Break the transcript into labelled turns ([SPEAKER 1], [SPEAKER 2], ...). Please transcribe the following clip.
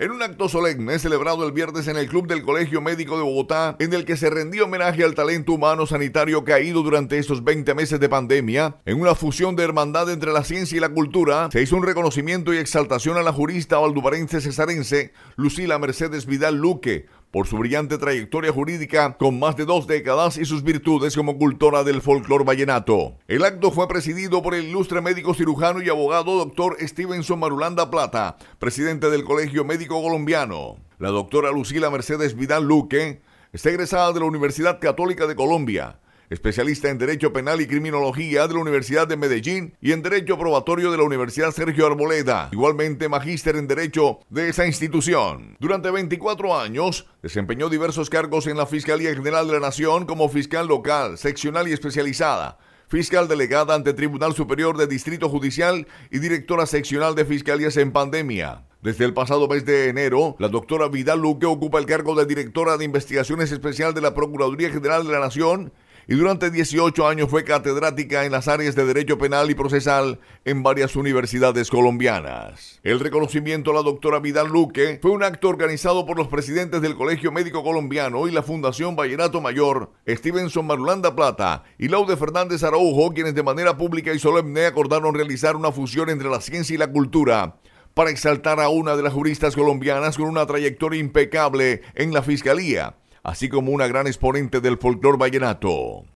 [SPEAKER 1] En un acto solemne celebrado el viernes en el Club del Colegio Médico de Bogotá, en el que se rendió homenaje al talento humano sanitario caído durante estos 20 meses de pandemia, en una fusión de hermandad entre la ciencia y la cultura, se hizo un reconocimiento y exaltación a la jurista valdubarense cesarense Lucila Mercedes Vidal Luque, por su brillante trayectoria jurídica con más de dos décadas y sus virtudes como cultora del folclor vallenato. El acto fue presidido por el ilustre médico cirujano y abogado doctor Stevenson Marulanda Plata, presidente del Colegio Médico Colombiano. La doctora Lucila Mercedes Vidal Luque está egresada de la Universidad Católica de Colombia especialista en Derecho Penal y Criminología de la Universidad de Medellín y en Derecho Probatorio de la Universidad Sergio Arboleda, igualmente magíster en Derecho de esa institución. Durante 24 años, desempeñó diversos cargos en la Fiscalía General de la Nación como fiscal local, seccional y especializada fiscal delegada ante Tribunal Superior de Distrito Judicial y directora seccional de Fiscalías en Pandemia. Desde el pasado mes de enero, la doctora Vidal Luque ocupa el cargo de directora de Investigaciones Especial de la Procuraduría General de la Nación y durante 18 años fue catedrática en las áreas de Derecho Penal y Procesal en varias universidades colombianas. El reconocimiento a la doctora Vidal Luque fue un acto organizado por los presidentes del Colegio Médico Colombiano y la Fundación Vallenato Mayor, Stevenson Marulanda Plata y Laude Fernández Araujo, quienes de manera pública y solemne acordaron realizar una fusión entre la ciencia y la cultura para exaltar a una de las juristas colombianas con una trayectoria impecable en la Fiscalía así como una gran exponente del folclor vallenato.